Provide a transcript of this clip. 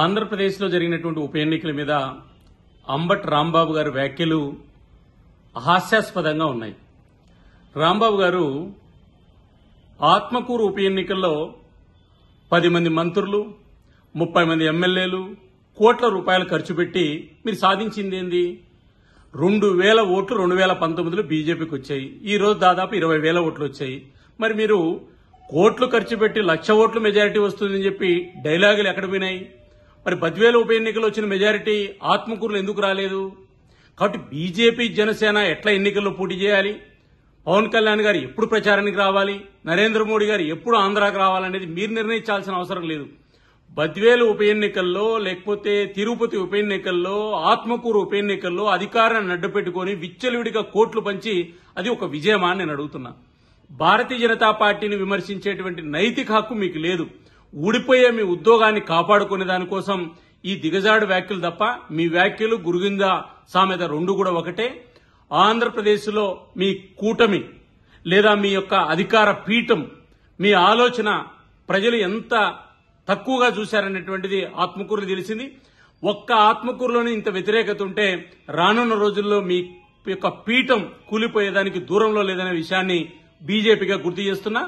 ఆంధ్రప్రదేశ్లో జరిగినటువంటి ఉప ఎన్నికల మీద అంబట్ రాంబాబు గారి వ్యాఖ్యలు హాస్యాస్పదంగా ఉన్నాయి రాంబాబు గారు ఆత్మకూరు ఉప ఎన్నికల్లో పది మంది మంత్రులు ముప్పై మంది ఎమ్మెల్యేలు కోట్ల రూపాయలు ఖర్చు పెట్టి మీరు సాధించింది ఏంది రెండు వేల ఓట్లు రెండు వేల పంతొమ్మిదిలో బీజేపీకి వచ్చాయి ఈ రోజు దాదాపు ఇరవై వేల ఓట్లు వచ్చాయి మరి మీరు కోట్లు ఖర్చు పెట్టి లక్ష ఓట్లు మెజారిటీ వస్తుందని చెప్పి డైలాగులు ఎక్కడ పోయినాయి మరి బద్వేలు ఉప ఎన్నికలు వచ్చిన మెజారిటీ ఆత్మకూరులు ఎందుకు రాలేదు కాబట్టి బీజేపీ జనసేన ఎట్లా ఎన్నికల్లో పోటీ చేయాలి పవన్ కళ్యాణ్ గారు ఎప్పుడు ప్రచారానికి రావాలి నరేంద్ర మోడీ గారు ఎప్పుడు ఆంధ్రాకి రావాలనేది మీరు నిర్ణయించాల్సిన అవసరం లేదు బద్వేలు ఉప ఎన్నికల్లో లేకపోతే తిరుపతి ఉప ఎన్నికల్లో ఆత్మకూరు ఉప ఎన్నికల్లో అధికారాన్ని అడ్డుపెట్టుకుని విచ్చలవిడిగా కోట్లు పంచి అది ఒక విజయమా నేను అడుగుతున్నా భారతీయ జనతా పార్టీని విమర్శించేటువంటి నైతిక హక్కు మీకు లేదు ఊడిపోయే మీ ఉద్యోగాన్ని కాపాడుకునే దానికోసం ఈ దిగజాడు వ్యాఖ్యలు తప్ప మీ వ్యాఖ్యలు గురుగింద సామెత రెండు కూడా ఒకటే ఆంధ్రప్రదేశ్లో మీ కూటమి లేదా మీ యొక్క అధికార పీఠం మీ ఆలోచన ప్రజలు ఎంత తక్కువగా చూశారనేటువంటిది ఆత్మకూరులు తెలిసింది ఒక్క ఆత్మకూరులోనే ఇంత వ్యతిరేకత ఉంటే రానున్న రోజుల్లో మీ యొక్క పీఠం కూలిపోయేదానికి దూరంలో లేదనే విషయాన్ని బీజేపీగా గుర్తు చేస్తున్నా